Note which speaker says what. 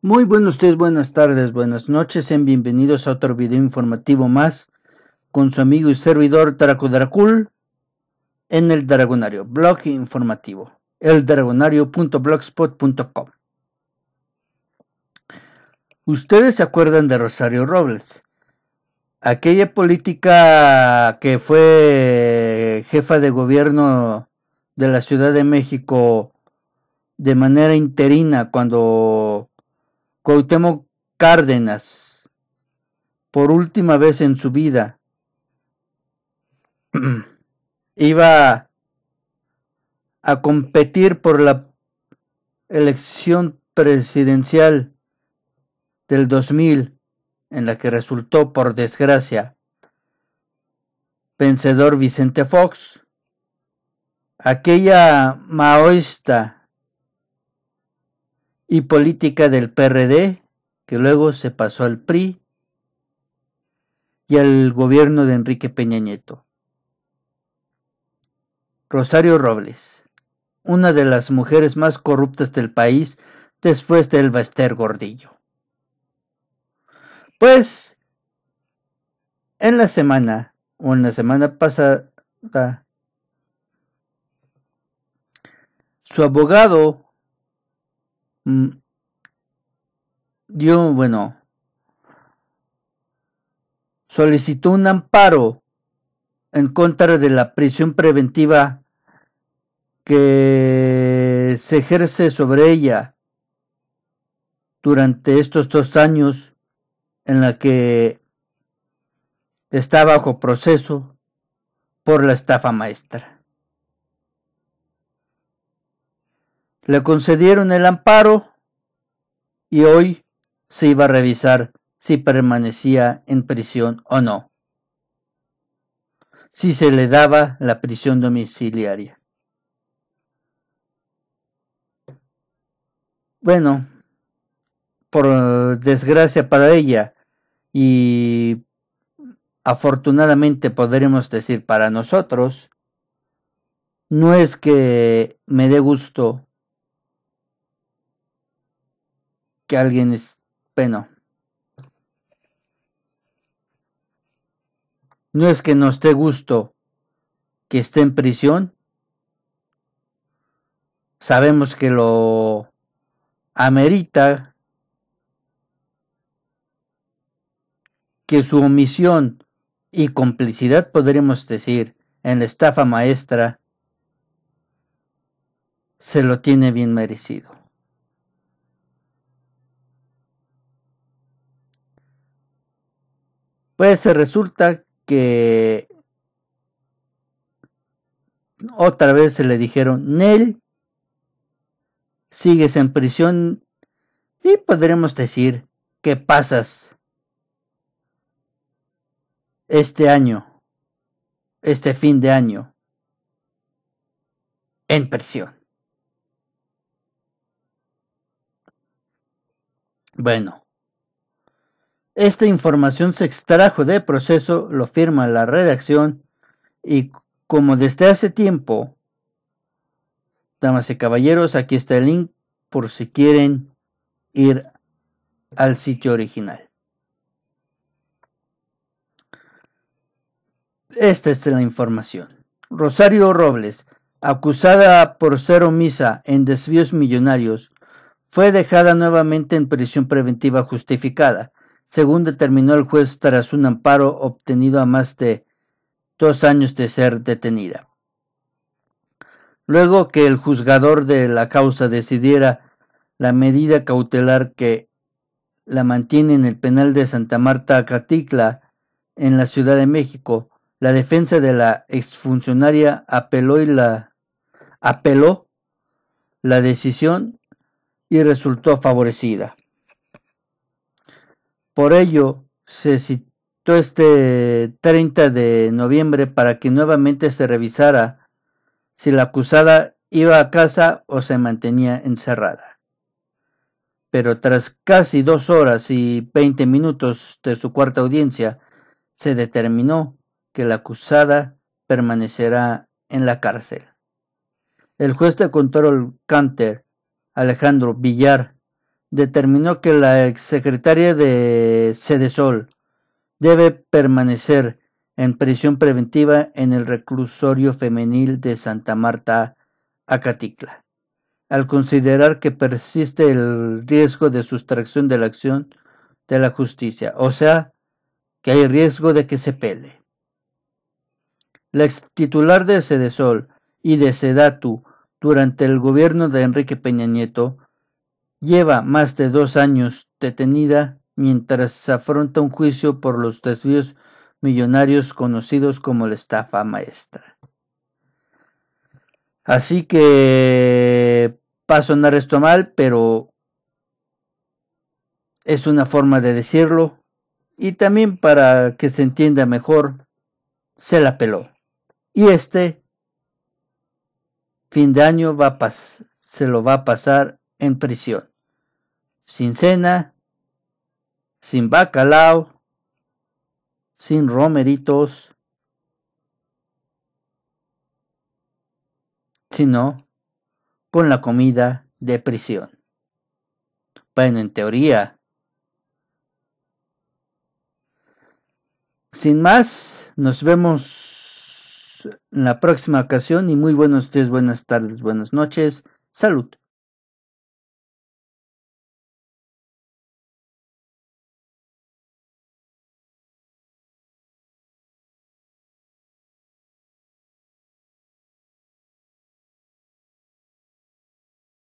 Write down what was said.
Speaker 1: Muy buenos días, buenas tardes, buenas noches, sean bienvenidos a otro video informativo más con su amigo y servidor Draco Dracul en el Dragonario, blog informativo, eldragonario.blogspot.com. Ustedes se acuerdan de Rosario Robles, aquella política que fue jefa de gobierno de la Ciudad de México de manera interina cuando Cuauhtémoc Cárdenas, por última vez en su vida, iba a competir por la elección presidencial del 2000, en la que resultó, por desgracia, vencedor Vicente Fox. Aquella maoísta y política del PRD, que luego se pasó al PRI y al gobierno de Enrique Peña Nieto. Rosario Robles, una de las mujeres más corruptas del país después de del Esther Gordillo. Pues, en la semana, o en la semana pasada, su abogado Mm, yo, bueno, solicitó un amparo en contra de la prisión preventiva que se ejerce sobre ella durante estos dos años en la que está bajo proceso por la estafa maestra. Le concedieron el amparo y hoy se iba a revisar si permanecía en prisión o no, si se le daba la prisión domiciliaria. Bueno, por desgracia para ella y afortunadamente podremos decir para nosotros, no es que me dé gusto que alguien es bueno. No es que nos dé gusto que esté en prisión. Sabemos que lo amerita, que su omisión y complicidad, podríamos decir, en la estafa maestra, se lo tiene bien merecido. Pues resulta que otra vez se le dijeron, Nel, sigues en prisión y podremos decir que pasas este año, este fin de año, en prisión. Bueno, esta información se extrajo de proceso, lo firma la redacción y como desde hace tiempo, damas y caballeros, aquí está el link por si quieren ir al sitio original. Esta es la información. Rosario Robles, acusada por ser omisa en desvíos millonarios, fue dejada nuevamente en prisión preventiva justificada según determinó el juez tras un amparo obtenido a más de dos años de ser detenida. Luego que el juzgador de la causa decidiera la medida cautelar que la mantiene en el penal de Santa Marta Caticla, en la Ciudad de México, la defensa de la exfuncionaria apeló apeló la decisión y resultó favorecida. Por ello, se citó este 30 de noviembre para que nuevamente se revisara si la acusada iba a casa o se mantenía encerrada. Pero tras casi dos horas y veinte minutos de su cuarta audiencia, se determinó que la acusada permanecerá en la cárcel. El juez de control Canter, Alejandro Villar, determinó que la exsecretaria de Cedesol debe permanecer en prisión preventiva en el reclusorio femenil de Santa Marta, Acatitla, al considerar que persiste el riesgo de sustracción de la acción de la justicia, o sea, que hay riesgo de que se pele. La ex titular de Cedesol y de Sedatu durante el gobierno de Enrique Peña Nieto lleva más de dos años detenida mientras afronta un juicio por los desvíos millonarios conocidos como la estafa maestra. Así que va a sonar esto mal, pero es una forma de decirlo. Y también para que se entienda mejor, se la peló. Y este fin de año va se lo va a pasar en prisión, sin cena, sin bacalao, sin romeritos, sino con la comida de prisión. Bueno, en teoría. Sin más, nos vemos en la próxima ocasión y muy buenos días, buenas tardes, buenas noches. Salud.